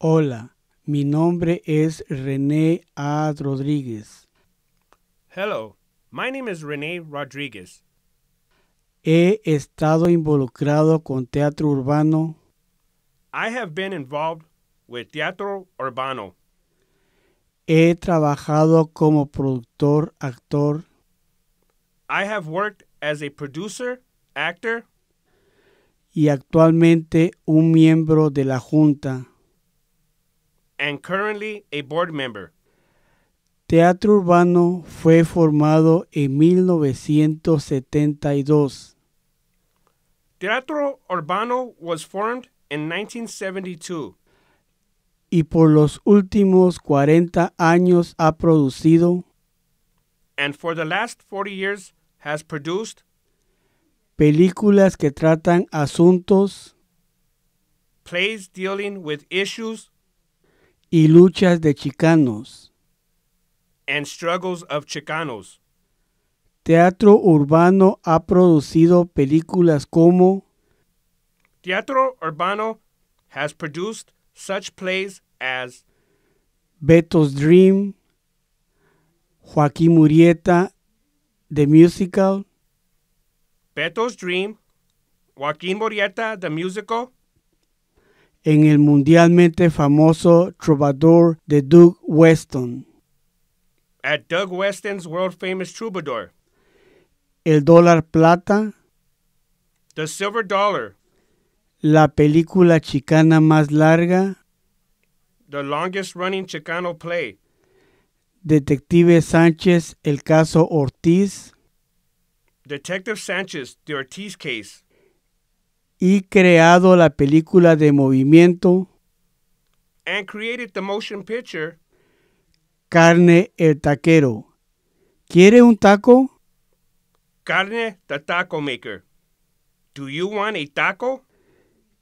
Hola, mi nombre es René A. Rodríguez. Hello, my name is René Rodríguez. He estado involucrado con teatro urbano. I have been involved with teatro urbano. He trabajado como productor, actor. I have worked as a producer, actor. Y actualmente un miembro de la Junta. and currently a board member. Teatro Urbano fue formado en 1972. Teatro Urbano was formed in 1972. Y por los últimos 40 años ha producido. And for the last 40 years has produced. Películas que tratan asuntos. Plays dealing with issues y luchas de chicanos. And struggles of chicanos. Teatro Urbano ha producido películas como Teatro Urbano has produced such plays as Beto's Dream, Joaquín Murieta, The Musical, Beto's Dream, Joaquín Murieta, The Musical, en el mundialmente famoso troubadour de Doug Weston. At Doug Weston's world famous troubadour. El dólar plata. The silver dollar. La película chicana más larga. The longest running Chicano play. Detective Sánchez, el caso Ortiz. Detective Sanchez, the Ortiz case y creado la película de movimiento and created the motion picture Carne el taquero. ¿Quiere un taco? Carne the taco maker. Do you want a taco?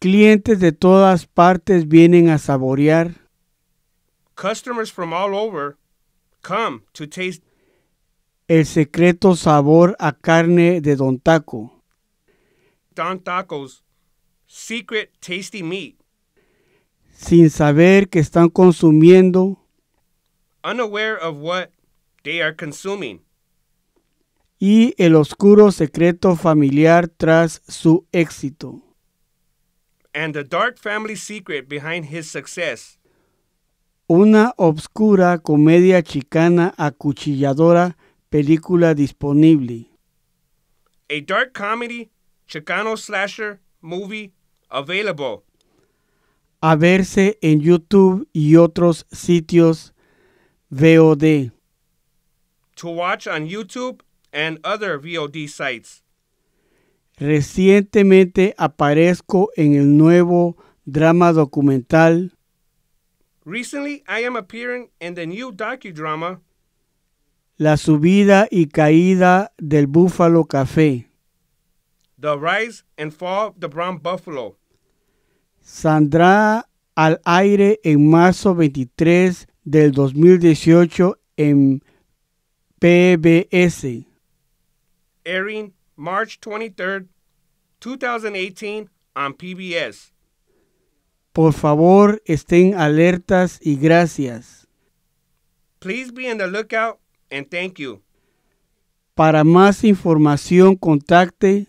Clientes de todas partes vienen a saborear. Customers from all over come to taste. El secreto sabor a carne de Don Taco. Don Taco's Secret Tasty Meat. Sin saber que están consumiendo. Unaware of what they are consuming. Y el oscuro secreto familiar tras su éxito. And the dark family secret behind his success. Una obscura comedia chicana acuchilladora película disponible. A dark comedy Chicano Slasher Movie Available. A verse en YouTube y otros sitios VOD. To watch on YouTube and other VOD sites. Recientemente aparezco en el nuevo drama documental. Recently I am appearing in the new docudrama. La subida y caída del Búfalo Café. The Rise and Fall of the Brown Buffalo. Sandra al aire en marzo 23 del 2018 en PBS. Airing March 23, 2018 on PBS. Por favor, estén alertas y gracias. Please be on the lookout and thank you. Para más información, contacte